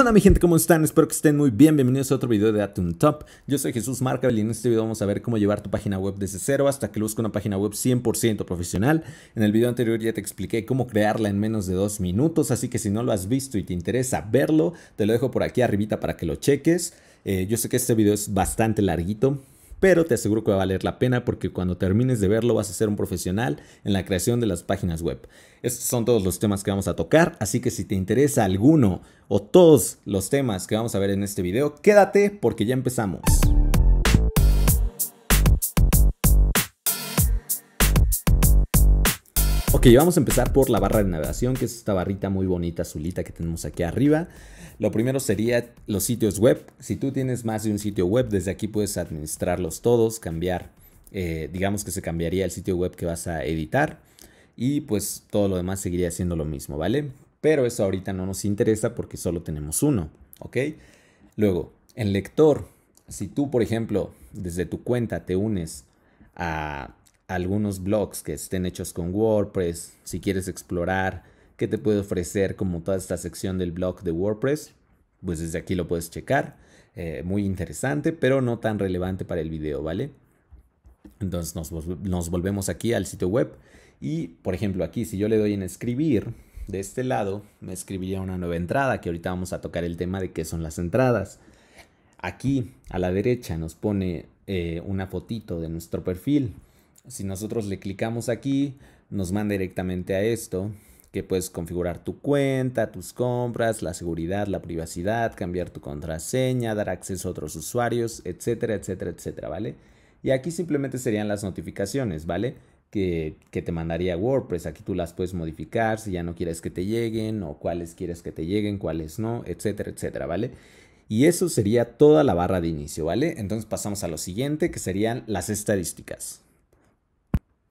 ¡Hola mi gente? ¿Cómo están? Espero que estén muy bien. Bienvenidos a otro video de Atom Top. Yo soy Jesús Marcavel y en este video vamos a ver cómo llevar tu página web desde cero hasta que luzca una página web 100% profesional. En el video anterior ya te expliqué cómo crearla en menos de dos minutos, así que si no lo has visto y te interesa verlo, te lo dejo por aquí arribita para que lo cheques. Eh, yo sé que este video es bastante larguito, pero te aseguro que va a valer la pena porque cuando termines de verlo vas a ser un profesional en la creación de las páginas web. Estos son todos los temas que vamos a tocar, así que si te interesa alguno o todos los temas que vamos a ver en este video, quédate porque ya empezamos. Ok, vamos a empezar por la barra de navegación, que es esta barrita muy bonita azulita que tenemos aquí arriba. Lo primero sería los sitios web. Si tú tienes más de un sitio web, desde aquí puedes administrarlos todos, cambiar, eh, digamos que se cambiaría el sitio web que vas a editar y pues todo lo demás seguiría siendo lo mismo, ¿vale? Pero eso ahorita no nos interesa porque solo tenemos uno, ¿ok? Luego, el lector. Si tú, por ejemplo, desde tu cuenta te unes a algunos blogs que estén hechos con WordPress, si quieres explorar que te puede ofrecer como toda esta sección del blog de WordPress. Pues desde aquí lo puedes checar. Eh, muy interesante, pero no tan relevante para el video, ¿vale? Entonces nos, volvemos aquí al sitio web y, por ejemplo, aquí si yo le doy en escribir, de este lado me escribiría una nueva entrada, que ahorita vamos a tocar el tema de qué son las entradas. Aquí a la derecha nos pone eh, una fotito de nuestro perfil. Si nosotros le clicamos aquí, nos manda directamente a esto que puedes configurar tu cuenta, tus compras, la seguridad, la privacidad, cambiar tu contraseña, dar acceso a otros usuarios, etcétera, etcétera, etcétera, ¿vale? Y aquí simplemente serían las notificaciones, ¿vale? Que, te mandaría WordPress. Aquí tú las puedes modificar si ya no quieres que te lleguen o cuáles quieres que te lleguen, cuáles no, etcétera, etcétera, ¿vale? Y eso sería toda la barra de inicio, ¿vale? Entonces pasamos a lo siguiente, que serían las estadísticas.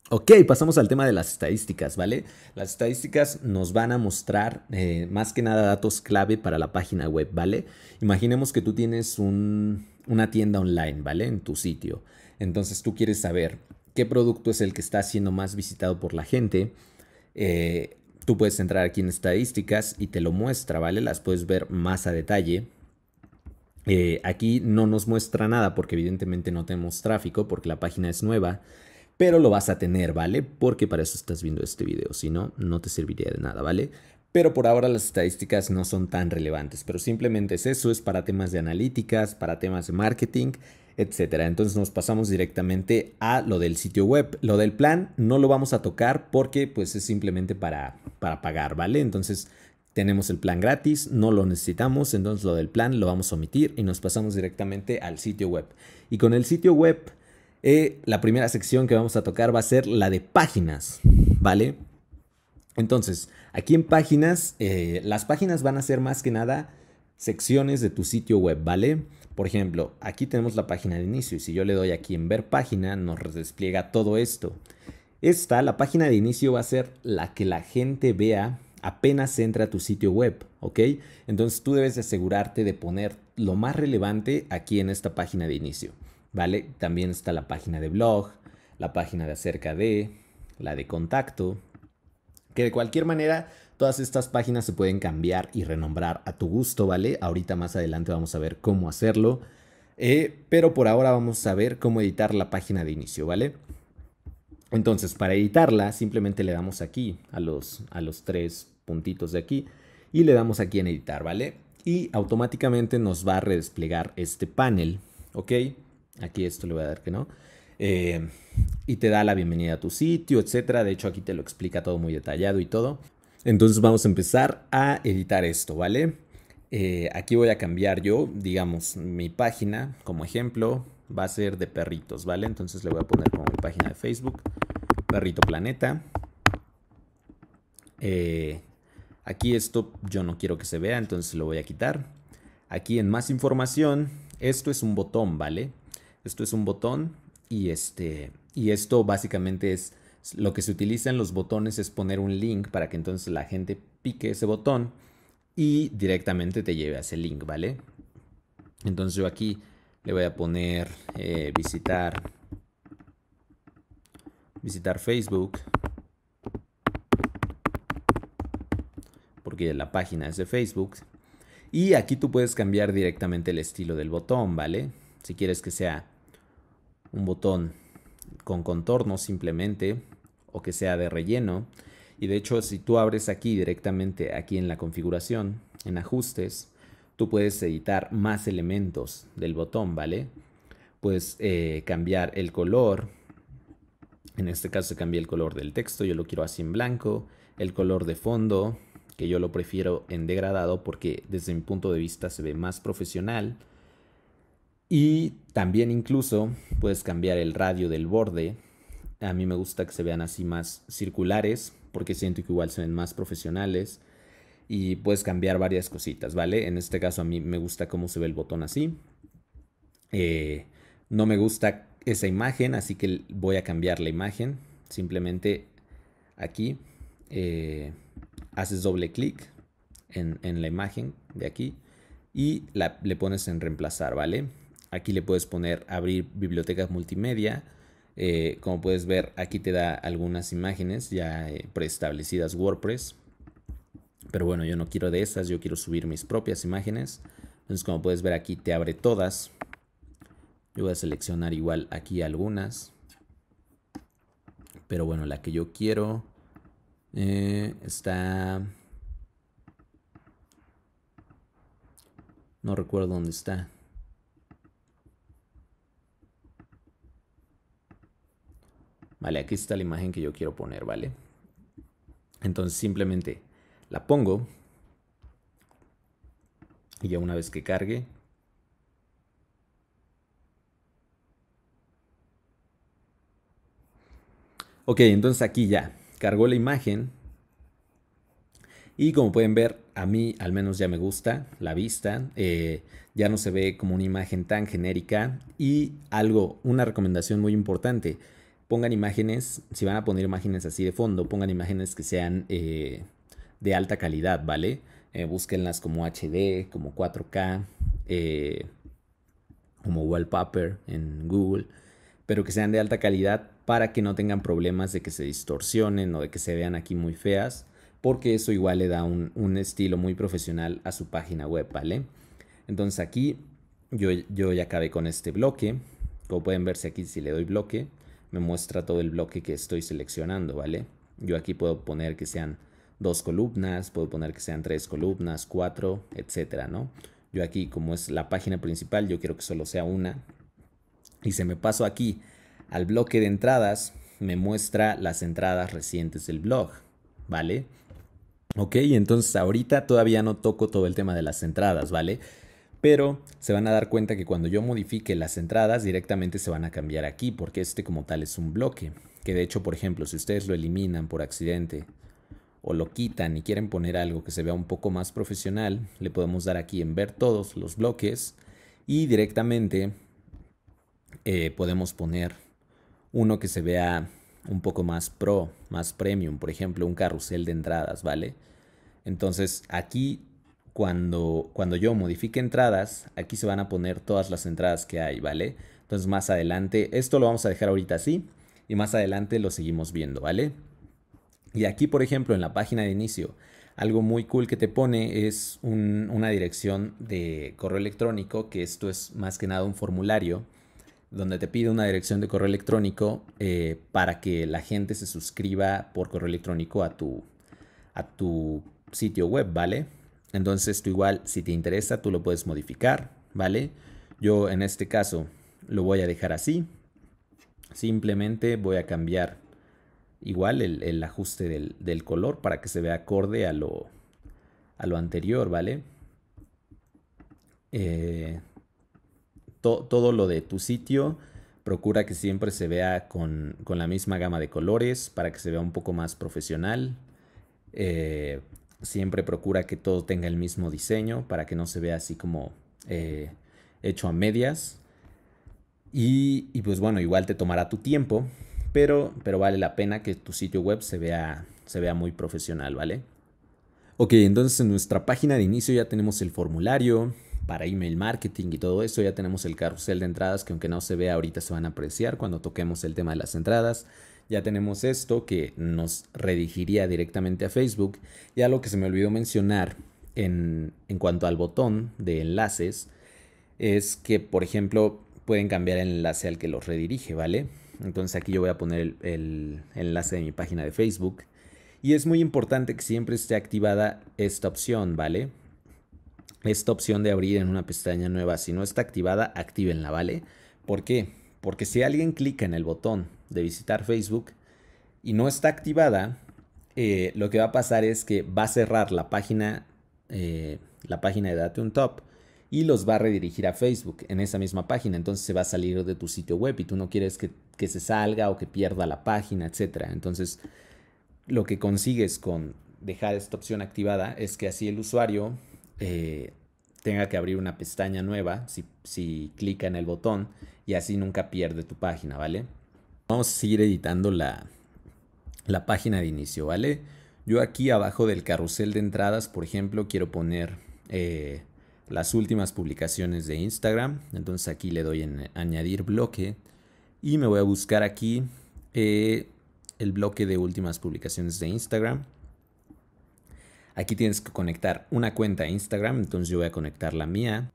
Ok, pasamos al tema de las estadísticas, ¿vale? Las estadísticas nos van a mostrar eh, más que nada datos clave para la página web, ¿vale? Imaginemos que tú tienes una tienda online, ¿vale? En tu sitio. Entonces tú quieres saber qué producto es el que está siendo más visitado por la gente. Eh, tú puedes entrar aquí en estadísticas y te lo muestra, ¿vale? Las puedes ver más a detalle. Eh, aquí no nos muestra nada porque evidentemente no tenemos tráfico porque la página es nueva pero lo vas a tener, ¿vale? Porque para eso estás viendo este video, si no, no te serviría de nada, ¿vale? Pero por ahora las estadísticas no son tan relevantes, pero simplemente es eso, es para temas de analíticas, para temas de marketing, etcétera. Entonces nos pasamos directamente a lo del sitio web. Lo del plan no lo vamos a tocar porque pues es simplemente para, para pagar, ¿vale? Entonces tenemos el plan gratis, no lo necesitamos, entonces lo del plan lo vamos a omitir y nos pasamos directamente al sitio web. Y con el sitio web eh, la primera sección que vamos a tocar va a ser la de páginas, ¿vale? Entonces, aquí en páginas, eh, las páginas van a ser más que nada secciones de tu sitio web, ¿vale? Por ejemplo, aquí tenemos la página de inicio y si yo le doy aquí en ver página, nos despliega todo esto. Esta, la página de inicio va a ser la que la gente vea apenas entra a tu sitio web, ¿ok? Entonces tú debes asegurarte de poner lo más relevante aquí en esta página de inicio. ¿vale? También está la página de blog, la página de acerca de, la de contacto, que de cualquier manera todas estas páginas se pueden cambiar y renombrar a tu gusto, ¿vale? Ahorita más adelante vamos a ver cómo hacerlo, eh, pero por ahora vamos a ver cómo editar la página de inicio, ¿vale? Entonces, para editarla, simplemente le damos aquí a los, a los tres puntitos de aquí y le damos aquí en editar, ¿vale? Y automáticamente nos va a redesplegar este panel, ¿ok? Aquí esto le voy a dar que no. Eh, y te da la bienvenida a tu sitio, etcétera. De hecho, aquí te lo explica todo muy detallado y todo. Entonces vamos a empezar a editar esto, ¿vale? Eh, aquí voy a cambiar yo, digamos, mi página como ejemplo va a ser de perritos, ¿vale? Entonces le voy a poner como mi página de Facebook, Perrito Planeta. Eh, aquí esto yo no quiero que se vea, entonces lo voy a quitar. Aquí en más información, esto es un botón, ¿vale? Esto es un botón y, este, y esto básicamente es lo que se utiliza en los botones es poner un link para que entonces la gente pique ese botón y directamente te lleve a ese link, ¿vale? Entonces yo aquí le voy a poner eh, visitar visitar Facebook porque la página es de Facebook y aquí tú puedes cambiar directamente el estilo del botón, ¿vale? Si quieres que sea un botón con contorno simplemente o que sea de relleno. Y de hecho, si tú abres aquí directamente, aquí en la configuración, en ajustes, tú puedes editar más elementos del botón, ¿vale? Puedes eh, cambiar el color. En este caso cambié el color del texto, yo lo quiero así en blanco. El color de fondo, que yo lo prefiero en degradado porque desde mi punto de vista se ve más profesional. Y también incluso puedes cambiar el radio del borde. A mí me gusta que se vean así más circulares porque siento que igual se ven más profesionales. Y puedes cambiar varias cositas, ¿vale? En este caso a mí me gusta cómo se ve el botón así. Eh, no me gusta esa imagen, así que voy a cambiar la imagen. Simplemente aquí eh, haces doble clic en, la imagen de aquí y le pones en reemplazar, ¿vale? Aquí le puedes poner abrir bibliotecas multimedia. Eh, como puedes ver, aquí te da algunas imágenes ya eh, preestablecidas WordPress. Pero bueno, yo no quiero de estas, yo quiero subir mis propias imágenes. Entonces, como puedes ver aquí, te abre todas. Yo voy a seleccionar igual aquí algunas. Pero bueno, la que yo quiero eh, está... No recuerdo dónde está. aquí está la imagen que yo quiero poner, ¿vale? Entonces simplemente la pongo. Y ya una vez que cargue. Ok, entonces aquí ya. Cargó la imagen. Y como pueden ver, a mí al menos ya me gusta la vista. Eh, ya no se ve como una imagen tan genérica. Y algo, una recomendación muy importante pongan imágenes, si van a poner imágenes así de fondo, pongan imágenes que sean eh, de alta calidad, ¿vale? Eh, búsquenlas como HD, como 4K, eh, como wallpaper en Google, pero que sean de alta calidad para que no tengan problemas de que se distorsionen o de que se vean aquí muy feas, porque eso igual le da un, estilo muy profesional a su página web, ¿vale? Entonces aquí yo, yo ya acabé con este bloque. Como pueden verse aquí, si le doy bloque, me muestra todo el bloque que estoy seleccionando, ¿vale? Yo aquí puedo poner que sean dos columnas, puedo poner que sean tres columnas, cuatro, etcétera, ¿no? Yo aquí, como es la página principal, yo quiero que solo sea una. Y se me paso aquí al bloque de entradas, me muestra las entradas recientes del blog, ¿vale? Ok, entonces ahorita todavía no toco todo el tema de las entradas, ¿vale? pero se van a dar cuenta que cuando yo modifique las entradas directamente se van a cambiar aquí porque este como tal es un bloque que de hecho por ejemplo si ustedes lo eliminan por accidente o lo quitan y quieren poner algo que se vea un poco más profesional le podemos dar aquí en ver todos los bloques y directamente eh, podemos poner uno que se vea un poco más pro, más premium, por ejemplo, un carrusel de entradas, ¿vale? Entonces aquí cuando, cuando yo modifique entradas, aquí se van a poner todas las entradas que hay, ¿vale? Entonces más adelante, esto lo vamos a dejar ahorita así y más adelante lo seguimos viendo, ¿vale? Y aquí, por ejemplo, en la página de inicio, algo muy cool que te pone es una dirección de correo electrónico, que esto es más que nada un formulario, donde te pide una dirección de correo electrónico eh, para que la gente se suscriba por correo electrónico a a tu sitio web, ¿vale? Entonces tú igual, si te interesa, tú lo puedes modificar, ¿vale? Yo en este caso lo voy a dejar así. Simplemente voy a cambiar igual el, ajuste del, color para que se vea acorde a lo, a lo anterior, ¿vale? Eh, todo lo de tu sitio, procura que siempre se vea con, con, la misma gama de colores para que se vea un poco más profesional. Eh, Siempre procura que todo tenga el mismo diseño para que no se vea así como eh, hecho a medias. Y, pues bueno, igual te tomará tu tiempo, pero, pero vale la pena que tu sitio web se vea, se vea muy profesional, ¿vale? Ok, entonces en nuestra página de inicio ya tenemos el formulario, para email marketing y todo eso. Ya tenemos el carrusel de entradas que aunque no se vea ahorita se van a apreciar cuando toquemos el tema de las entradas ya tenemos esto que nos redirigiría directamente a Facebook. Ya lo que se me olvidó mencionar en, cuanto al botón de enlaces es que, por ejemplo, pueden cambiar el enlace al que los redirige, ¿vale? Entonces aquí yo voy a poner el, el enlace de mi página de Facebook. Y es muy importante que siempre esté activada esta opción, ¿vale? Esta opción de abrir en una pestaña nueva, si no está activada, actívenla, ¿vale? ¿Por qué? Porque si alguien clica en el botón de visitar Facebook y no está activada, eh, lo que va a pasar es que va a cerrar la página, eh, la página de Date un Top y los va a redirigir a Facebook en esa misma página. Entonces se va a salir de tu sitio web y tú no quieres que, se salga o que pierda la página, etc. Entonces lo que consigues con dejar esta opción activada es que así el usuario eh, tenga que abrir una pestaña nueva si clica en el botón y así nunca pierde tu página, ¿vale? Vamos a seguir editando la, página de inicio, ¿vale? Yo aquí abajo del carrusel de entradas, por ejemplo, quiero poner eh, las últimas publicaciones de Instagram. Entonces aquí le doy en añadir bloque y me voy a buscar aquí eh, el bloque de últimas publicaciones de Instagram. Aquí tienes que conectar una cuenta a Instagram, entonces yo voy a conectar la mía.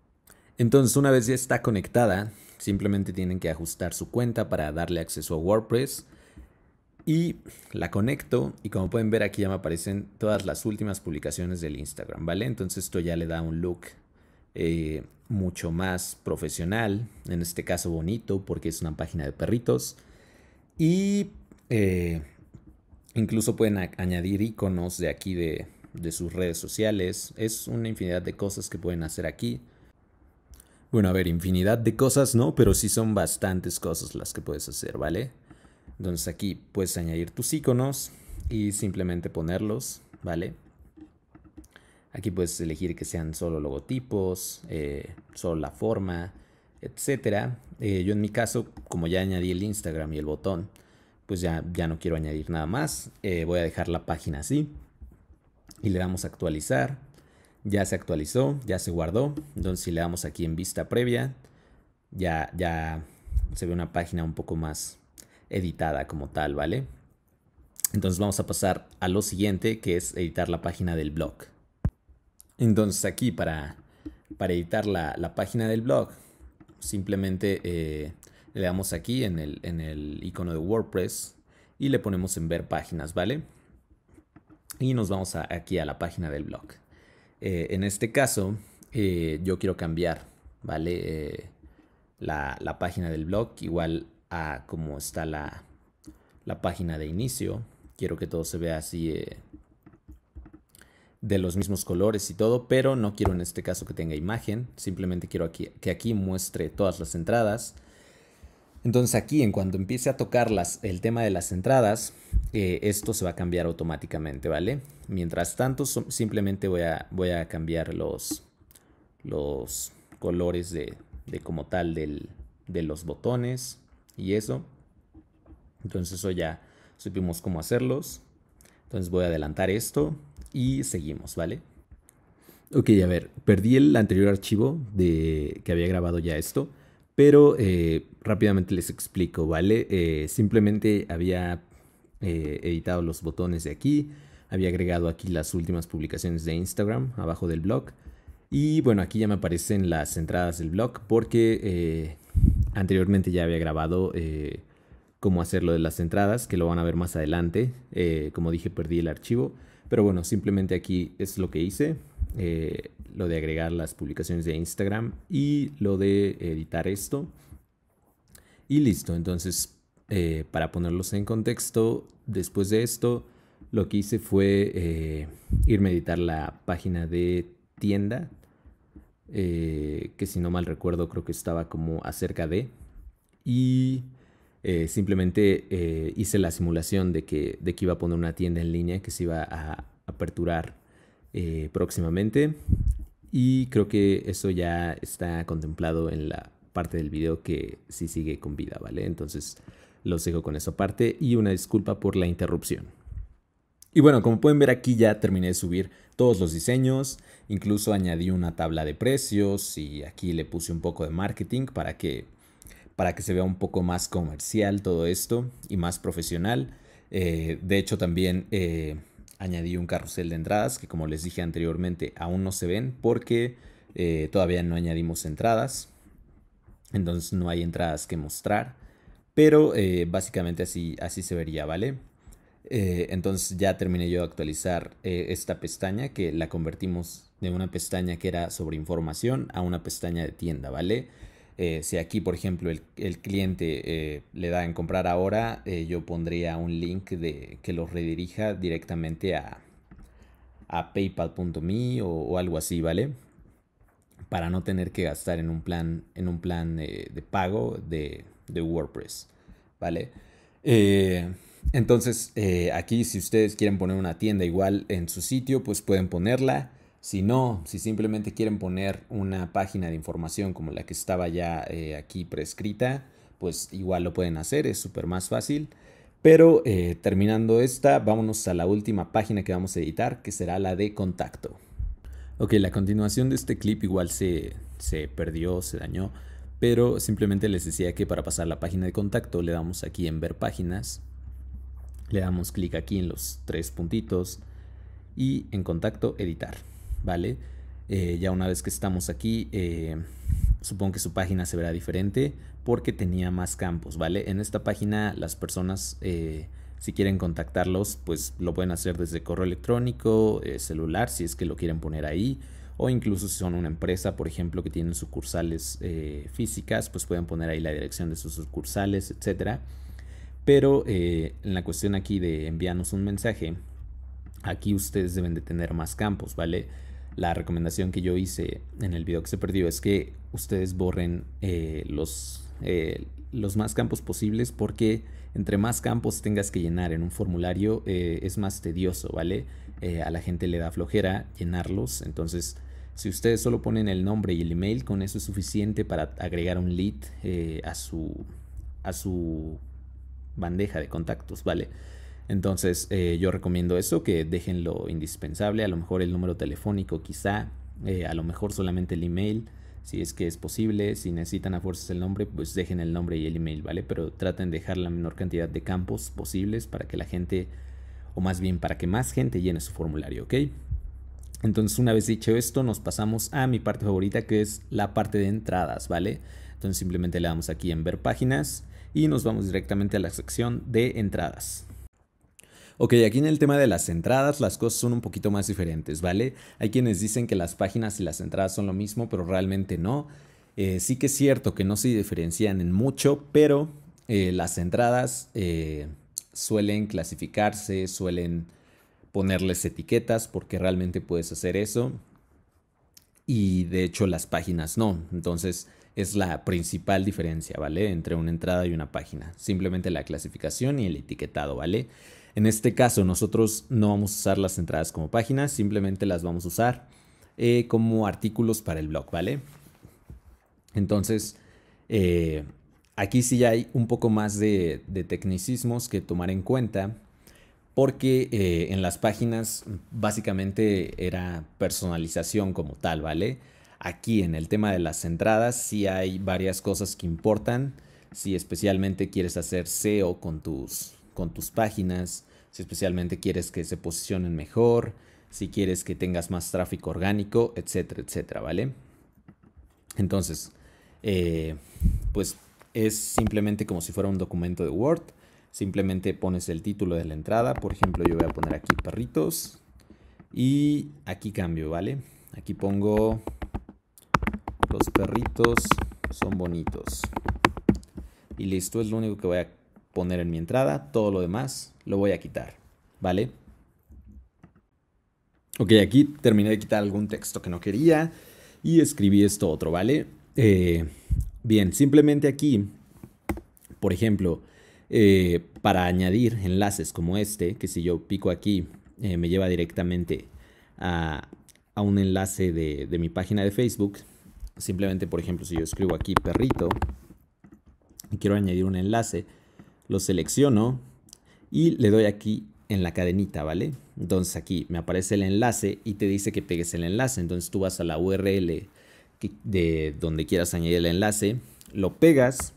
Entonces una vez ya está conectada, Simplemente tienen que ajustar su cuenta para darle acceso a WordPress. Y la conecto y como pueden ver aquí ya me aparecen todas las últimas publicaciones del Instagram, ¿vale? Entonces esto ya le da un look eh, mucho más profesional, en este caso bonito porque es una página de perritos. Y eh, incluso pueden añadir iconos de aquí de, de sus redes sociales. Es una infinidad de cosas que pueden hacer aquí. Bueno, a ver, infinidad de cosas, ¿no? Pero sí son bastantes cosas las que puedes hacer, ¿vale? Entonces aquí puedes añadir tus iconos y simplemente ponerlos, ¿vale? Aquí puedes elegir que sean solo logotipos, eh, solo la forma, etc. Eh, yo en mi caso, como ya añadí el Instagram y el botón, pues ya, ya no quiero añadir nada más. Eh, voy a dejar la página así. Y le damos a actualizar ya se actualizó, ya se guardó. Entonces si le damos aquí en vista previa, ya, ya se ve una página un poco más editada como tal, ¿vale? Entonces vamos a pasar a lo siguiente, que es editar la página del blog. Entonces aquí para, para editar la, página del blog, simplemente eh, le damos aquí en el, icono de WordPress y le ponemos en ver páginas, ¿vale? Y nos vamos aquí a la página del blog. Eh, en este caso, eh, yo quiero cambiar, eh, la, página del blog igual a como está la, página de inicio. Quiero que todo se vea así de los mismos colores y todo, pero no quiero en este caso que tenga imagen. Simplemente quiero que aquí muestre todas las entradas. Entonces aquí, en cuanto empiece a tocar las, el tema de las entradas, eh, esto se va a cambiar automáticamente, ¿vale? Mientras tanto, simplemente voy a, voy a cambiar los, los colores de, como tal de los botones y eso. Entonces eso ya supimos cómo hacerlos. Entonces voy a adelantar esto y seguimos, ¿vale? Ok, a ver, perdí el anterior archivo de que había grabado ya esto. Pero eh, rápidamente les explico, ¿vale? Eh, simplemente había eh, editado los botones de aquí, había agregado aquí las últimas publicaciones de Instagram abajo del blog. Y bueno, aquí ya me aparecen las entradas del blog porque anteriormente ya había grabado cómo hacerlo de las entradas, que lo van a ver más adelante. como dije, perdí el archivo. Pero bueno, simplemente aquí es lo que hice. Eh, lo de agregar las publicaciones de Instagram y lo de editar esto. Y listo, entonces eh, para ponerlos en contexto, después de esto lo que hice fue eh, irme a editar la página de tienda, que si no mal recuerdo creo que estaba como acerca de. Y simplemente hice la simulación de que, de que iba a poner una tienda en línea que se iba a aperturar eh, próximamente. Y creo que eso ya está contemplado en la parte del video que sí sigue con vida, ¿vale? Entonces los dejo con esa parte y una disculpa por la interrupción. Y bueno, como pueden ver aquí ya terminé de subir todos los diseños, incluso añadí una tabla de precios y aquí le puse un poco de marketing para que, para que se vea un poco más comercial todo esto y más profesional. Eh, de hecho también... Eh, añadí un carrusel de entradas que como les dije anteriormente aún no se ven porque eh, todavía no añadimos entradas. Entonces no hay entradas que mostrar. Pero eh, básicamente así, así se vería, ¿vale? Eh, entonces ya terminé yo de actualizar esta pestaña que la convertimos de una pestaña que era sobre información a una pestaña de tienda, ¿vale? Eh, si aquí, por ejemplo, el, cliente eh, le da en comprar ahora, eh, yo pondría un link de, que los redirija directamente a, a paypal.me o, algo así, ¿vale? Para no tener que gastar en un plan, en un plan de pago de, de WordPress, ¿vale? entonces, aquí si ustedes quieren poner una tienda igual en su sitio, pues pueden ponerla. Si no, si simplemente quieren poner una página de información como la que estaba ya eh, aquí prescrita, pues igual lo pueden hacer, es súper más fácil. Pero eh, terminando esta, vámonos a la última página que vamos a editar, que será la de contacto. Ok, la continuación de este clip igual se, se perdió, se dañó, pero simplemente les decía que para pasar la página de contacto le damos aquí en ver páginas, le damos clic aquí en los tres puntitos y en contacto editar. ¿vale? Eh, ya una vez que estamos aquí, eh, supongo que su página se verá diferente porque tenía más campos, ¿vale? En esta página las personas, eh, si quieren contactarlos, pues lo pueden hacer desde correo electrónico, celular, si es que lo quieren poner ahí, o incluso si son una empresa, por ejemplo, que tienen sucursales físicas, pues pueden poner ahí la dirección de sus sucursales, etcétera. Pero en la cuestión aquí de enviarnos un mensaje, aquí ustedes deben de tener más campos, ¿vale? la recomendación que yo hice en el video que se perdió es que ustedes borren eh, los, eh, los más campos posibles porque entre más campos tengas que llenar en un formulario eh, es más tedioso, ¿vale? a la gente le da flojera llenarlos, entonces si ustedes solo ponen el nombre y el email, con eso es suficiente para agregar un lead a, su, a su bandeja de contactos, ¿vale? Entonces eh, yo recomiendo eso, que dejen lo indispensable, a lo mejor el número telefónico quizá, eh, a lo mejor solamente el email, si es que es posible, si necesitan a fuerzas el nombre, pues dejen el nombre y el email, ¿vale? Pero traten de dejar la menor cantidad de campos posibles para que la gente, o más bien para que más gente llene su formulario, ¿ok? Entonces una vez dicho esto, nos pasamos a mi parte favorita que es la parte de entradas, ¿vale? Entonces simplemente le damos aquí en ver páginas y nos vamos directamente a la sección de entradas. Ok, aquí en el tema de las entradas las cosas son un poquito más diferentes, ¿vale? Hay quienes dicen que las páginas y las entradas son lo mismo, pero realmente no. Eh, sí que es cierto que no se diferencian en mucho, pero eh, las entradas eh, suelen clasificarse, suelen ponerles etiquetas porque realmente puedes hacer eso. Y de hecho las páginas no. Entonces es la principal diferencia, ¿vale? Entre una entrada y una página. Simplemente la clasificación y el etiquetado, ¿vale? En este caso nosotros no vamos a usar las entradas como páginas, simplemente las vamos a usar eh, como artículos para el blog, ¿vale? Entonces, eh, aquí sí hay un poco más de, tecnicismos que tomar en cuenta porque eh, en las páginas básicamente era personalización como tal, ¿vale? Aquí en el tema de las entradas sí hay varias cosas que importan. Si especialmente quieres hacer SEO con tus, con tus páginas, si especialmente quieres que se posicionen mejor, si quieres que tengas más tráfico orgánico, etcétera, etcétera, ¿vale? Entonces, eh, pues es simplemente como si fuera un documento de Word. Simplemente pones el título de la entrada. Por ejemplo, yo voy a poner aquí perritos. Y aquí cambio, ¿vale? Aquí pongo los perritos son bonitos. Y listo, es lo único que voy a poner en mi entrada. Todo lo demás lo voy a quitar. ¿Vale? Ok, aquí terminé de quitar algún texto que no quería y escribí esto otro, ¿vale? Eh, bien, simplemente aquí, por ejemplo, eh, para añadir enlaces como este, que si yo pico aquí, eh, me lleva directamente a, un enlace de mi página de Facebook, Simplemente, por ejemplo, si yo escribo aquí perrito y quiero añadir un enlace, lo selecciono y le doy aquí en la cadenita, ¿vale? Entonces aquí me aparece el enlace y te dice que pegues el enlace. Entonces tú vas a la URL de donde quieras añadir el enlace, lo pegas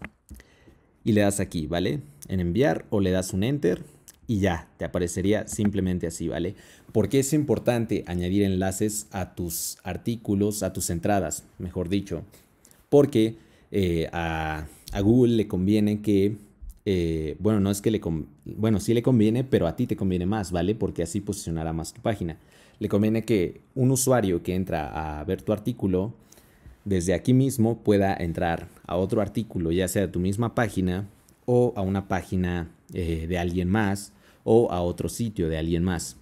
y le das aquí, ¿vale? En enviar o le das un enter y ya, te aparecería simplemente así, ¿vale? Porque es importante añadir enlaces a tus artículos, a tus entradas, mejor dicho, porque eh, a, Google le conviene que, eh, bueno, no es que le, bueno, sí le conviene, pero a ti te conviene más, ¿vale? Porque así posicionará más tu página. Le conviene que un usuario que entra a ver tu artículo, desde aquí mismo pueda entrar a otro artículo, ya sea de tu misma página o a una página eh, de alguien más o a otro sitio de alguien más.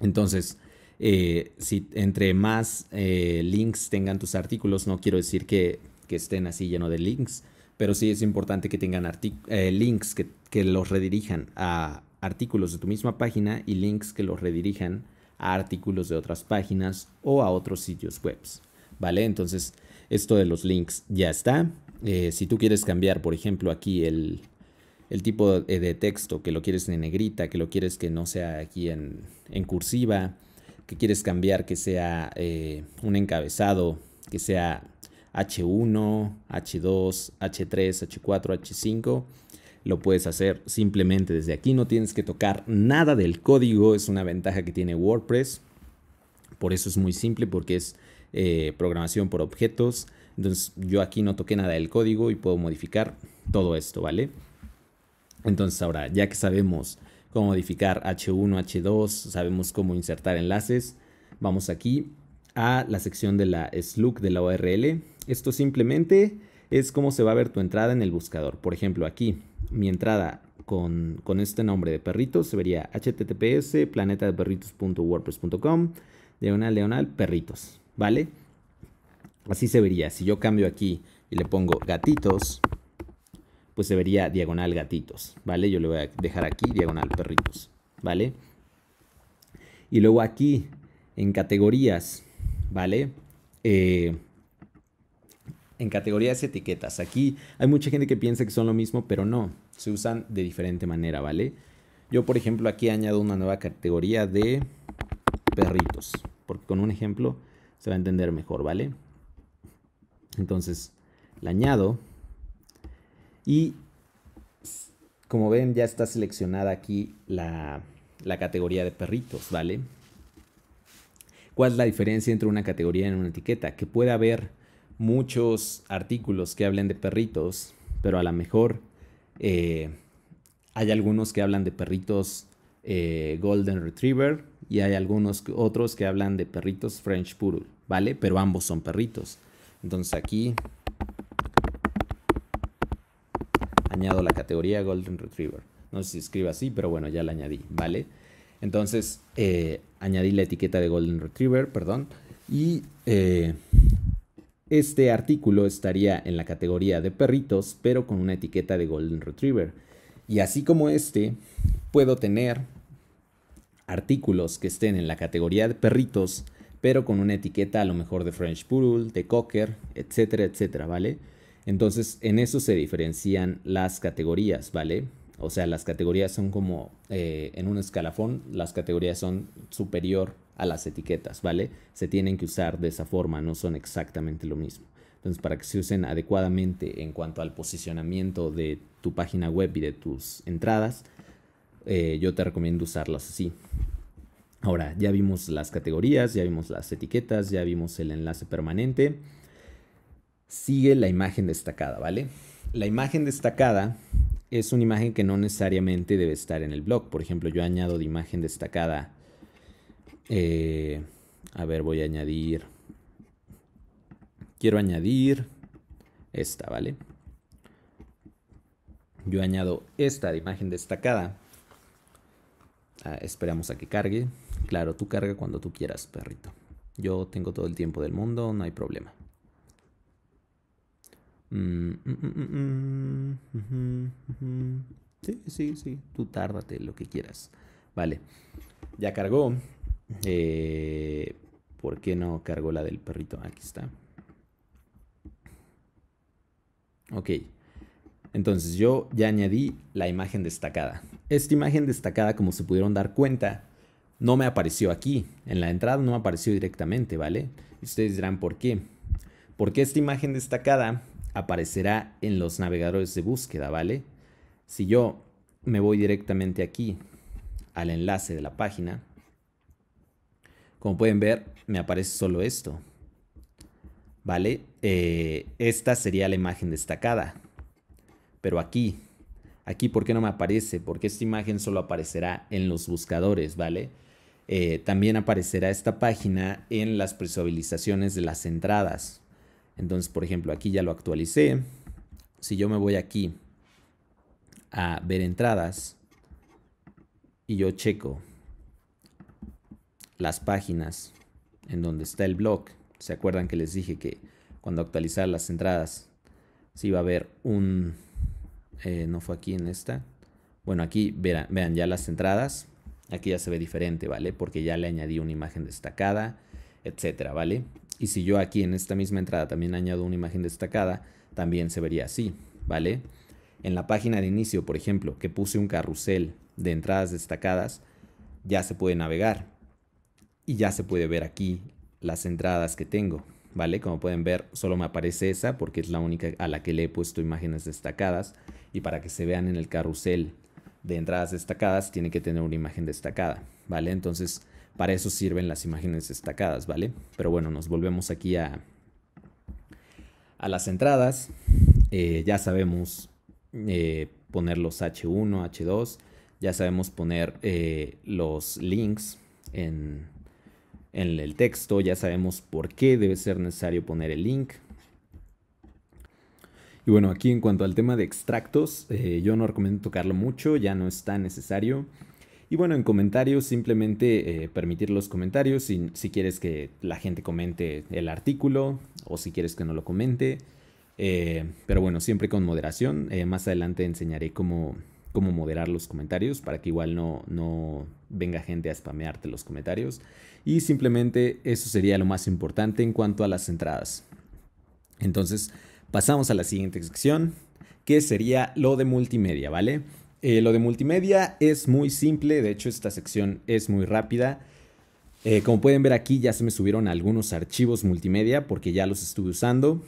Entonces, eh, si entre más eh, links tengan tus artículos, no quiero decir que, estén así llenos de links, pero sí es importante que tengan eh, links que, los redirijan a artículos de tu misma página y links que los redirijan a artículos de otras páginas o a otros sitios web. ¿Vale? Entonces, esto de los links ya está. si tú quieres cambiar, por ejemplo, aquí el, el tipo de, texto, que lo quieres en negrita, que lo quieres que no sea aquí en, cursiva, que quieres cambiar que sea eh, un encabezado, que sea H1, H2, H3, H4, H5 lo puedes hacer simplemente desde aquí. No tienes que tocar nada del código. Es una ventaja que tiene WordPress. Por eso es muy simple porque es eh, programación por objetos. Entonces yo aquí no toqué nada del código y puedo modificar todo esto, ¿vale? Entonces ahora, ya que sabemos cómo modificar H1, H2, sabemos cómo insertar enlaces, vamos aquí a la sección de la slug de la URL. Esto simplemente es cómo se va a ver tu entrada en el buscador. Por ejemplo, aquí mi entrada con, este nombre de perritos se vería https planetadeperritos.wordpress.com leonal diagonal perritos, ¿vale? Así se vería. Si yo cambio aquí y le pongo gatitos, pues se vería diagonal gatitos, ¿vale? Yo le voy a dejar aquí diagonal perritos, ¿vale? Y luego aquí, en categorías, ¿vale? Eh, en categorías etiquetas. Aquí hay mucha gente que piensa que son lo mismo, pero no, se usan de diferente manera, ¿vale? Yo, por ejemplo, aquí añado una nueva categoría de perritos, porque con un ejemplo se va a entender mejor, ¿vale? Entonces, la añado y como ven, ya está seleccionada aquí la, categoría de perritos, ¿vale? ¿Cuál es la diferencia entre una categoría y una etiqueta? Que puede haber muchos artículos que hablen de perritos, pero a lo mejor eh, hay algunos que hablan de perritos eh, Golden Retriever y hay algunos otros que hablan de perritos French Poodle, ¿vale? Pero ambos son perritos. Entonces aquí añado la categoría Golden Retriever. No sé si escriba así, pero bueno, ya la añadí, ¿vale? Entonces, eh, añadí la etiqueta de Golden Retriever, perdón, y eh, este artículo estaría en la categoría de perritos, pero con una etiqueta de Golden Retriever. Y así como este, puedo tener artículos que estén en la categoría de perritos, pero con una etiqueta a lo mejor de French Poodle, de Cocker, etcétera, etcétera, ¿vale? Entonces, en eso se diferencian las categorías, ¿vale? O sea, las categorías son como eh, en un escalafón, las categorías son superior a las etiquetas, ¿vale? Se tienen que usar de esa forma, no son exactamente lo mismo. Entonces, para que se usen adecuadamente en cuanto al posicionamiento de tu página web y de tus entradas, eh, yo te recomiendo usarlas así. Ahora, ya vimos las categorías, ya vimos las etiquetas, ya vimos el enlace permanente sigue la imagen destacada, ¿vale? La imagen destacada es una imagen que no necesariamente debe estar en el blog. Por ejemplo, yo añado de imagen destacada. Eh, a ver, voy a añadir. Quiero añadir esta, ¿vale? Yo añado esta de imagen destacada. Ah, esperamos a que cargue. Claro, tú carga cuando tú quieras, perrito. Yo tengo todo el tiempo del mundo, no hay problema. Mm, mm, mm, sí, sí, sí. Tú tárdate lo que quieras. Vale. Ya cargó. Eh, ¿Por qué no cargó la del perrito? Aquí está. Ok. Entonces yo ya añadí la imagen destacada. Esta imagen destacada, como se pudieron dar cuenta, no me apareció aquí. En la entrada no me apareció directamente, ¿vale? Y ustedes dirán por qué. Porque esta imagen destacada aparecerá en los navegadores de búsqueda, ¿vale? Si yo me voy directamente aquí al enlace de la página, como pueden ver, me aparece solo esto, ¿vale? Eh, esta sería la imagen destacada, pero aquí, aquí ¿por qué no me aparece? Porque esta imagen solo aparecerá en los buscadores, ¿vale? Eh, también aparecerá esta página en las previsualizaciones de las entradas, entonces, por ejemplo, aquí ya lo actualicé. Si yo me voy aquí a ver entradas y yo checo las páginas en donde está el blog, ¿se acuerdan que les dije que cuando actualizar las entradas si va a haber un... Eh, no fue aquí en esta. Bueno, aquí vean ya las entradas. Aquí ya se ve diferente, ¿vale? Porque ya le añadí una imagen destacada, etcétera, ¿vale? Y si yo aquí en esta misma entrada también añado una imagen destacada, también se vería así, ¿vale? En la página de inicio, por ejemplo, que puse un carrusel de entradas destacadas, ya se puede navegar y ya se puede ver aquí las entradas que tengo, ¿vale? Como pueden ver, solo me aparece esa porque es la única a la que le he puesto imágenes destacadas y para que se vean en el carrusel de entradas destacadas tiene que tener una imagen destacada, ¿vale? Entonces para eso sirven las imágenes destacadas, ¿vale? Pero bueno, nos volvemos aquí a, las entradas. Eh, eh, ya sabemos poner los H1, H2. Ya sabemos poner los links en, el texto. Ya sabemos por qué debe ser necesario poner el link. Y bueno, aquí en cuanto al tema de extractos, eh, yo no recomiendo tocarlo mucho, ya no es tan necesario. Y bueno, en comentarios simplemente eh, permitir los comentarios si, quieres que la gente comente el artículo o si quieres que no lo comente. Eh, pero bueno, siempre con moderación. Eh, más adelante enseñaré cómo, moderar los comentarios para que igual no, no venga gente a spamearte los comentarios. Y simplemente eso sería lo más importante en cuanto a las entradas. Entonces, pasamos a la siguiente sección, que sería lo de multimedia, ¿vale? Eh, lo de multimedia es muy simple, de hecho esta sección es muy rápida. Eh, como pueden ver aquí ya se me subieron algunos archivos multimedia porque ya los estuve usando.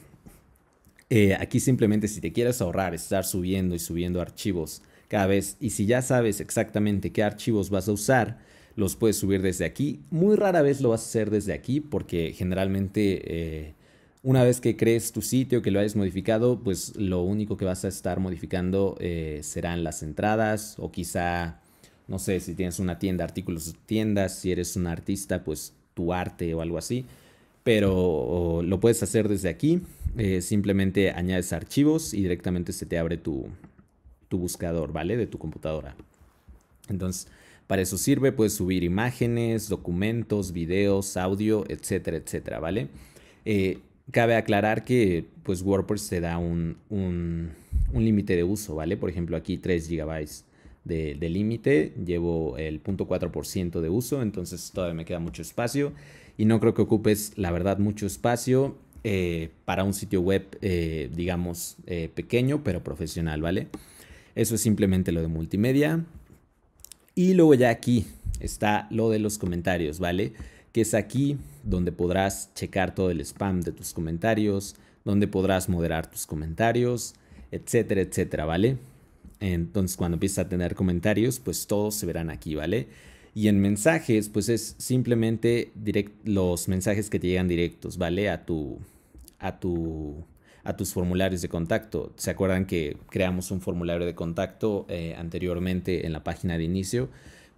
Eh, aquí simplemente si te quieres ahorrar estar subiendo y subiendo archivos cada vez y si ya sabes exactamente qué archivos vas a usar, los puedes subir desde aquí. Muy rara vez lo vas a hacer desde aquí porque generalmente una vez que crees tu sitio, que lo hayas modificado, pues lo único que vas a estar modificando eh, serán las entradas o quizá, no sé, si tienes una tienda, artículos, tiendas, si eres un artista, pues tu arte o algo así. Pero lo puedes hacer desde aquí, eh, simplemente añades archivos y directamente se te abre tu, tu buscador, ¿vale? De tu computadora. Entonces, para eso sirve, puedes subir imágenes, documentos, videos, audio, etcétera, etcétera, ¿vale? Eh, cabe aclarar que pues WordPress te da un, límite de uso, ¿vale? Por ejemplo, aquí 3 GB de, límite, llevo el 0.4% de uso, entonces todavía me queda mucho espacio y no creo que ocupes, la verdad, mucho espacio eh, para un sitio web, eh, digamos, eh, pequeño pero profesional, ¿vale? Eso es simplemente lo de multimedia. Y luego ya aquí está lo de los comentarios, ¿vale? que es aquí donde podrás checar todo el spam de tus comentarios, donde podrás moderar tus comentarios, etcétera, etcétera, ¿vale? Entonces cuando empieces a tener comentarios, pues todos se verán aquí, ¿vale? Y en mensajes, pues es simplemente direct los mensajes que te llegan directos, ¿vale? A tu, a tu a tus formularios de contacto. ¿Se acuerdan que creamos un formulario de contacto eh, anteriormente en la página de inicio?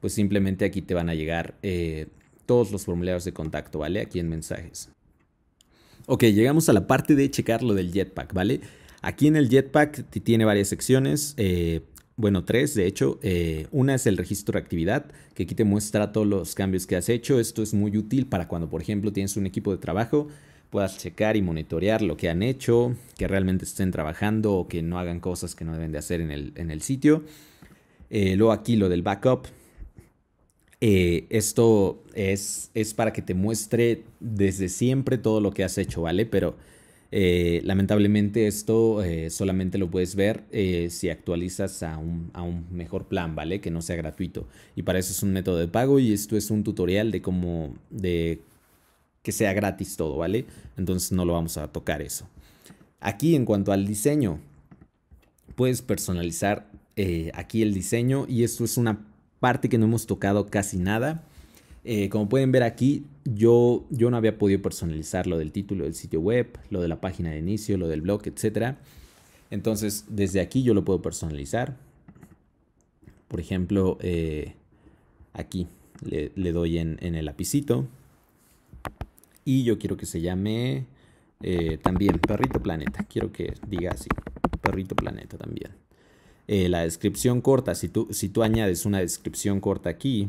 Pues simplemente aquí te van a llegar eh, todos los formularios de contacto, ¿vale? Aquí en mensajes. Ok, llegamos a la parte de checar lo del jetpack, ¿vale? Aquí en el jetpack tiene varias secciones, eh, bueno, tres de hecho. Eh, una es el registro de actividad, que aquí te muestra todos los cambios que has hecho. Esto es muy útil para cuando, por ejemplo, tienes un equipo de trabajo, puedas checar y monitorear lo que han hecho, que realmente estén trabajando o que no hagan cosas que no deben de hacer en el, en el sitio. Eh, luego aquí lo del backup, eh, esto es, es para que te muestre desde siempre todo lo que has hecho, ¿vale? Pero eh, lamentablemente esto eh, solamente lo puedes ver si actualizas a un, a un, mejor plan, ¿vale? Que no sea gratuito. Y para eso es un método de pago y esto es un tutorial de cómo, de que sea gratis todo, ¿vale? Entonces no lo vamos a tocar eso. Aquí en cuanto al diseño, puedes personalizar aquí el diseño y esto es una parte que no hemos tocado casi nada. Eh, como pueden ver aquí, yo, yo no había podido personalizar lo del título del sitio web, lo de la página de inicio, lo del blog, etc. Entonces, desde aquí yo lo puedo personalizar. Por ejemplo, eh, aquí le, doy en, el lapicito. Y yo quiero que se llame eh, también Perrito Planeta. Quiero que diga así, Perrito Planeta también. Eh, la descripción corta, si tú, añades una descripción corta aquí,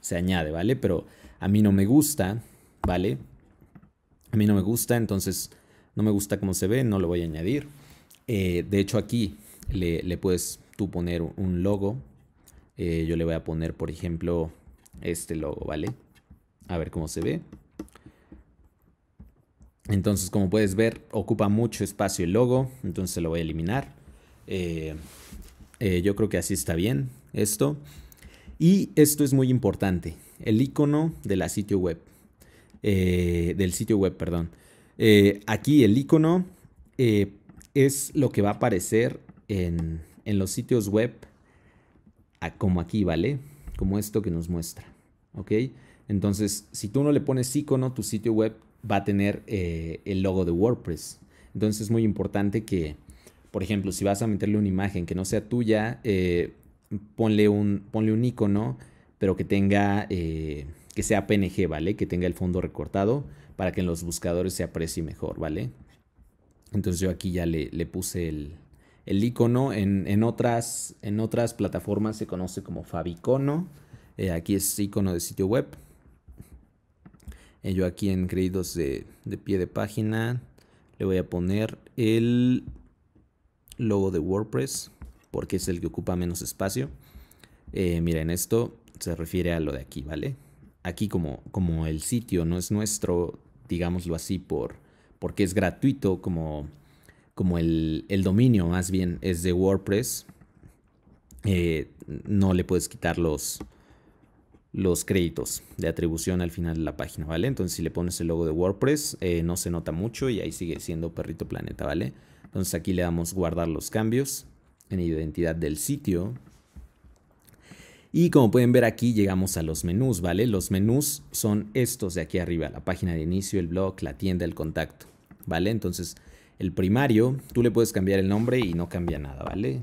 se añade, ¿vale? Pero a mí no me gusta, ¿vale? A mí no me gusta, entonces no me gusta cómo se ve, no lo voy a añadir. Eh, de hecho aquí le, puedes tú poner un logo. Eh, yo le voy a poner, por ejemplo, este logo, ¿vale? A ver cómo se ve. Entonces, como puedes ver, ocupa mucho espacio el logo, entonces lo voy a eliminar. Eh, eh, yo creo que así está bien esto. Y esto es muy importante, el icono de sitio web. Eh, del sitio web, perdón. aquí el icono es lo que va a aparecer en, en los sitios web, como aquí, ¿vale? Como esto que nos muestra, ¿ok? Entonces, si tú no le pones icono, tu sitio web va a tener eh, el logo de WordPress. Entonces es muy importante que, por ejemplo, si vas a meterle una imagen que no sea tuya, eh, ponle, un, un icono, pero que tenga, eh, que sea PNG, ¿vale? Que tenga el fondo recortado para que en los buscadores se aprecie mejor, ¿vale? Entonces yo aquí ya le, puse el, el icono. En, en, otras, en otras plataformas se conoce como Fabicono. aquí es icono de sitio web eh, yo aquí en créditos de, pie de página le voy a poner el logo de WordPress porque es el que ocupa menos espacio. Eh, miren, esto se refiere a lo de aquí, ¿vale? Aquí como, como el sitio no es nuestro, digámoslo así, por, porque es gratuito, como, como el, dominio más bien es de WordPress, eh, no le puedes quitar los, los créditos de atribución al final de la página, ¿vale? Entonces si le pones el logo de WordPress eh, no se nota mucho y ahí sigue siendo Perrito Planeta, ¿vale? Entonces aquí le damos guardar los cambios en identidad del sitio. Y como pueden ver aquí llegamos a los menús, ¿vale? Los menús son estos de aquí arriba, la página de inicio, el blog, la tienda, el contacto, ¿vale? Entonces el primario, tú le puedes cambiar el nombre y no cambia nada, ¿vale?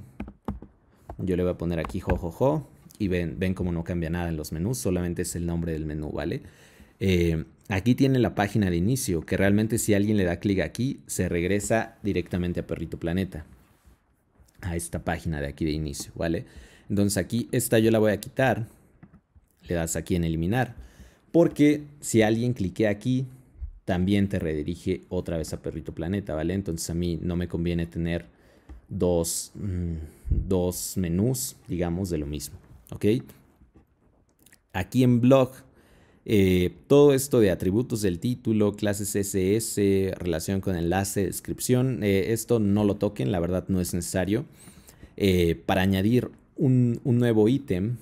Yo le voy a poner aquí jojojo y ven, ven cómo no cambia nada en los menús, solamente es el nombre del menú, ¿vale? Eh, aquí tiene la página de inicio, que realmente si alguien le da clic aquí, se regresa directamente a Perrito Planeta. A esta página de aquí de inicio, ¿vale? Entonces aquí esta yo la voy a quitar. Le das aquí en eliminar. Porque si alguien clique aquí, también te redirige otra vez a Perrito Planeta, ¿vale? Entonces a mí no me conviene tener dos, mm, dos menús, digamos, de lo mismo. ¿ok? Aquí en blog, eh, todo esto de atributos del título, clases SS, relación con enlace, descripción, eh, esto no lo toquen, la verdad no es necesario. Eh, para añadir un, un nuevo ítem,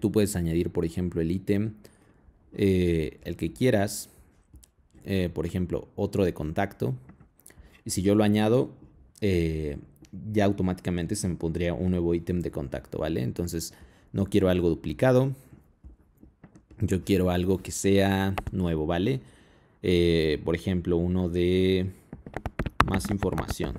tú puedes añadir, por ejemplo, el ítem, el que quieras, por ejemplo, otro de contacto. Y si yo lo añado, ya automáticamente se me pondría un nuevo ítem de contacto, ¿vale? Entonces no quiero algo duplicado, yo quiero algo que sea nuevo, ¿vale? Eh, por ejemplo, uno de más información.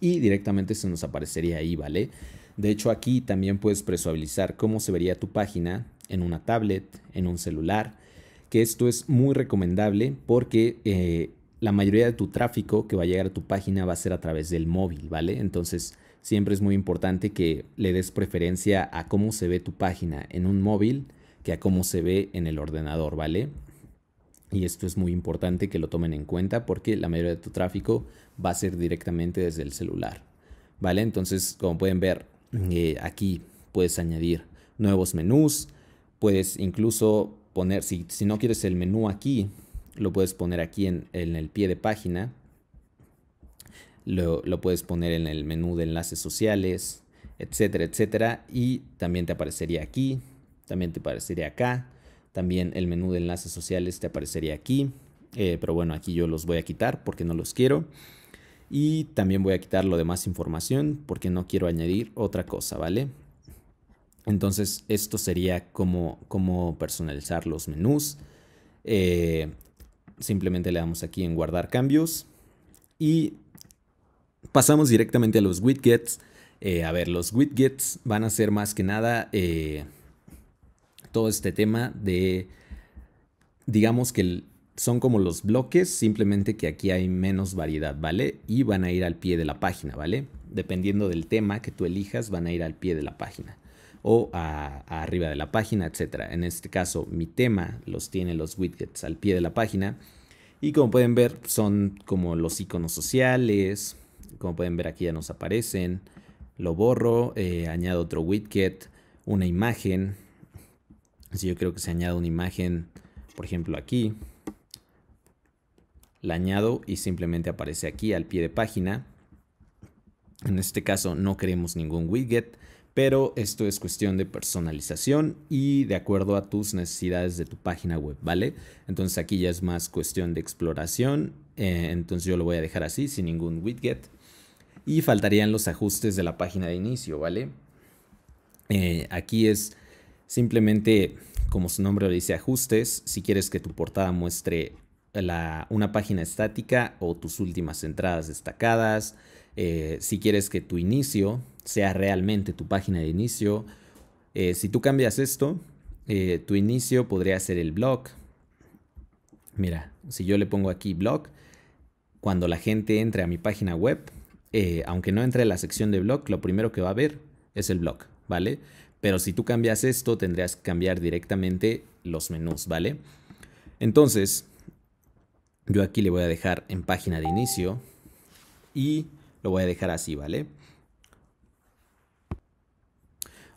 Y directamente se nos aparecería ahí, ¿vale? De hecho, aquí también puedes presuabilizar cómo se vería tu página en una tablet, en un celular, que esto es muy recomendable porque eh, la mayoría de tu tráfico que va a llegar a tu página va a ser a través del móvil, ¿vale? Entonces siempre es muy importante que le des preferencia a cómo se ve tu página en un móvil que a cómo se ve en el ordenador, ¿vale? Y esto es muy importante que lo tomen en cuenta porque la mayoría de tu tráfico va a ser directamente desde el celular, ¿vale? Entonces, como pueden ver, eh, aquí puedes añadir nuevos menús, puedes incluso poner, si, si no quieres el menú aquí, lo puedes poner aquí en, el pie de página, lo, puedes poner en el menú de enlaces sociales, etcétera, etcétera. Y también te aparecería aquí, también te aparecería acá, también el menú de enlaces sociales te aparecería aquí. Eh, pero bueno, aquí yo los voy a quitar porque no los quiero. Y también voy a quitar lo de más información porque no quiero añadir otra cosa, ¿vale? Entonces, esto sería cómo, cómo personalizar los menús. Eh, simplemente le damos aquí en guardar cambios y pasamos directamente a los widgets. Eh, a ver, los widgets van a ser más que nada eh, todo este tema de, digamos que son como los bloques, simplemente que aquí hay menos variedad, ¿vale? Y van a ir al pie de la página, ¿vale? Dependiendo del tema que tú elijas, van a ir al pie de la página o arriba de la página, etcétera. En este caso, mi tema los tiene los widgets al pie de la página. Y como pueden ver, son como los iconos sociales. Como pueden ver, aquí ya nos aparecen. Lo borro, eh, añado otro widget, una imagen. Si yo creo que se añade una imagen, por ejemplo, aquí. La añado y simplemente aparece aquí al pie de página. En este caso no queremos ningún widget, pero esto es cuestión de personalización y de acuerdo a tus necesidades de tu página web, ¿vale? Entonces aquí ya es más cuestión de exploración, eh, entonces yo lo voy a dejar así, sin ningún widget. Y faltarían los ajustes de la página de inicio, ¿vale? Eh, aquí es simplemente, como su nombre lo dice, ajustes, si quieres que tu portada muestre una página estática o tus últimas entradas destacadas, eh, si quieres que tu inicio sea realmente tu página de inicio. Eh, si tú cambias esto, eh, tu inicio podría ser el blog. Mira, si yo le pongo aquí blog, cuando la gente entre a mi página web, eh, aunque no entre a la sección de blog, lo primero que va a ver es el blog, ¿vale? Pero si tú cambias esto, tendrías que cambiar directamente los menús, ¿vale? Entonces, yo aquí le voy a dejar en página de inicio y lo voy a dejar así, ¿vale?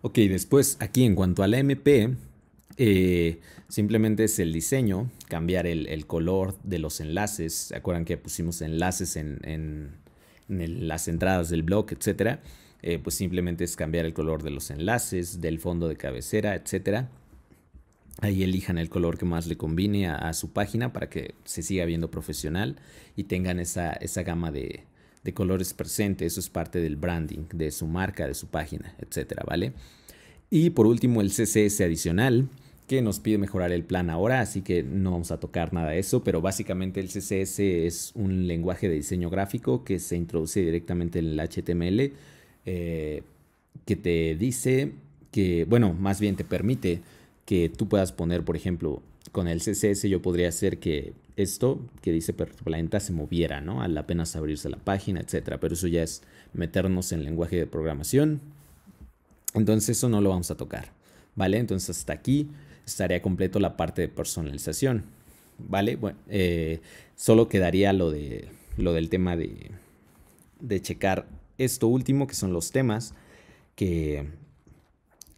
Ok, después aquí en cuanto a la MP, eh, simplemente es el diseño, cambiar el, color de los enlaces. ¿Se acuerdan que pusimos enlaces en, las entradas del blog, etcétera? Eh, pues simplemente es cambiar el color de los enlaces, del fondo de cabecera, etcétera. Ahí elijan el color que más le conviene a, su página para que se siga viendo profesional y tengan esa gama de, de colores presentes, eso es parte del branding, de su marca, de su página, etcétera, ¿vale? Y por último, el CSS adicional, que nos pide mejorar el plan ahora, así que no vamos a tocar nada de eso, pero básicamente el CSS es un lenguaje de diseño gráfico que se introduce directamente en el HTML, eh, que te dice que, bueno, más bien te permite que tú puedas poner, por ejemplo, con el CSS yo podría hacer que esto que dice planeta se moviera, ¿no? Al apenas abrirse la página, etcétera. Pero eso ya es meternos en lenguaje de programación. Entonces eso no lo vamos a tocar, ¿vale? Entonces hasta aquí estaría completo la parte de personalización, ¿vale? Bueno, eh, solo quedaría lo, de, lo del tema de, de checar esto último, que son los temas, que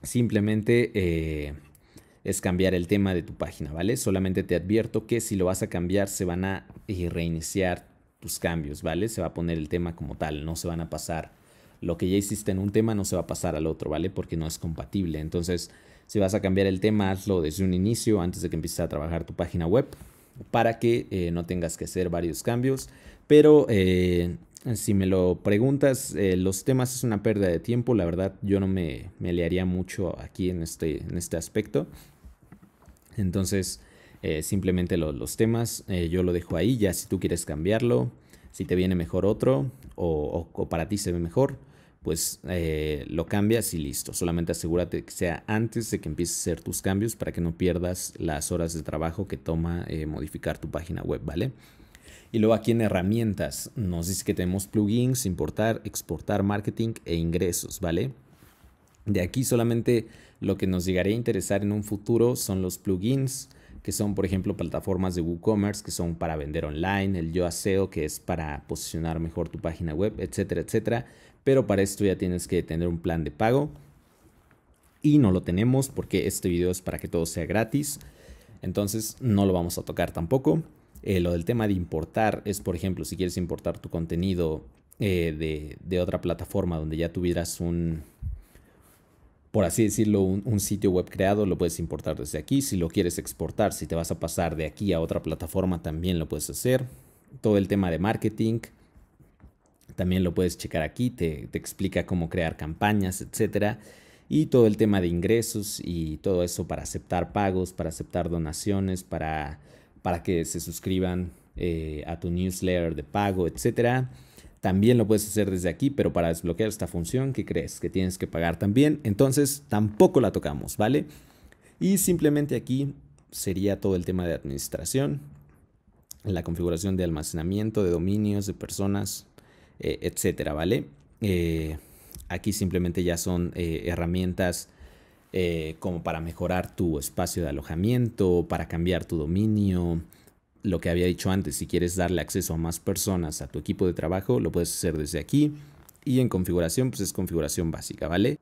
simplemente... Eh, es cambiar el tema de tu página, ¿vale? Solamente te advierto que si lo vas a cambiar se van a eh, reiniciar tus cambios, ¿vale? Se va a poner el tema como tal, no se van a pasar. Lo que ya hiciste en un tema no se va a pasar al otro, ¿vale? Porque no es compatible. Entonces, si vas a cambiar el tema, hazlo desde un inicio, antes de que empieces a trabajar tu página web, para que eh, no tengas que hacer varios cambios. Pero eh, si me lo preguntas, los temas es una pérdida de tiempo. La verdad, yo no me, me liaría mucho aquí en este, en este aspecto. Entonces, eh, simplemente los temas, eh, yo lo dejo ahí, ya si tú quieres cambiarlo, si te viene mejor otro o, para ti se ve mejor, pues eh, lo cambias y listo. Solamente asegúrate que sea antes de que empieces a hacer tus cambios para que no pierdas las horas de trabajo que toma modificar tu página web, ¿vale? Y luego aquí en herramientas nos dice que tenemos plugins, importar, exportar, marketing e ingresos, ¿vale? De aquí solamente lo que nos llegaría a interesar en un futuro son los plugins, que son por ejemplo plataformas de WooCommerce, que son para vender online, el Yoaseo que es para posicionar mejor tu página web, etcétera, etcétera. Pero para esto ya tienes que tener un plan de pago. Y no lo tenemos porque este video es para que todo sea gratis. Entonces no lo vamos a tocar tampoco. Eh, lo del tema de importar es, por ejemplo, si quieres importar tu contenido eh, de, de otra plataforma donde ya tuvieras un, por así decirlo, un, sitio web creado, lo puedes importar desde aquí. Si lo quieres exportar, si te vas a pasar de aquí a otra plataforma, también lo puedes hacer. Todo el tema de marketing, también lo puedes checar aquí, te, explica cómo crear campañas, etcétera y todo el tema de ingresos y todo eso para aceptar pagos, para aceptar donaciones, para, que se suscriban eh, a tu newsletter de pago, etcétera también lo puedes hacer desde aquí, pero para desbloquear esta función, ¿qué crees? Que tienes que pagar también. Entonces tampoco la tocamos, ¿vale? Y simplemente aquí sería todo el tema de administración, la configuración de almacenamiento, de dominios, de personas, eh, etcétera, ¿vale? Eh, aquí simplemente ya son eh, herramientas como para mejorar tu espacio de alojamiento, para cambiar tu dominio, lo que había dicho antes, si quieres darle acceso a más personas a tu equipo de trabajo, lo puedes hacer desde aquí. Y en configuración, pues es configuración básica, ¿vale?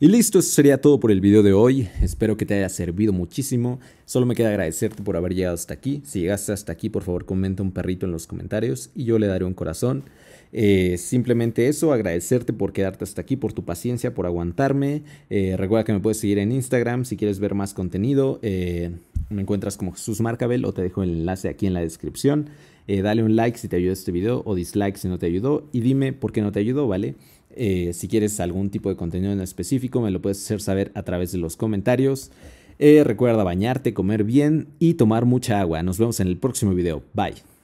Y listo, eso sería todo por el video de hoy. Espero que te haya servido muchísimo. Solo me queda agradecerte por haber llegado hasta aquí. Si llegaste hasta aquí, por favor, comenta un perrito en los comentarios y yo le daré un corazón. Eh, simplemente eso, agradecerte por quedarte hasta aquí, por tu paciencia, por aguantarme. Eh, recuerda que me puedes seguir en Instagram si quieres ver más contenido. Eh, me encuentras como Jesús Marcabel o te dejo el enlace aquí en la descripción. Eh, dale un like si te ayudó este video o dislike si no te ayudó y dime por qué no te ayudó, ¿vale? Eh, si quieres algún tipo de contenido en específico, me lo puedes hacer saber a través de los comentarios. Eh, recuerda bañarte, comer bien y tomar mucha agua. Nos vemos en el próximo video. Bye.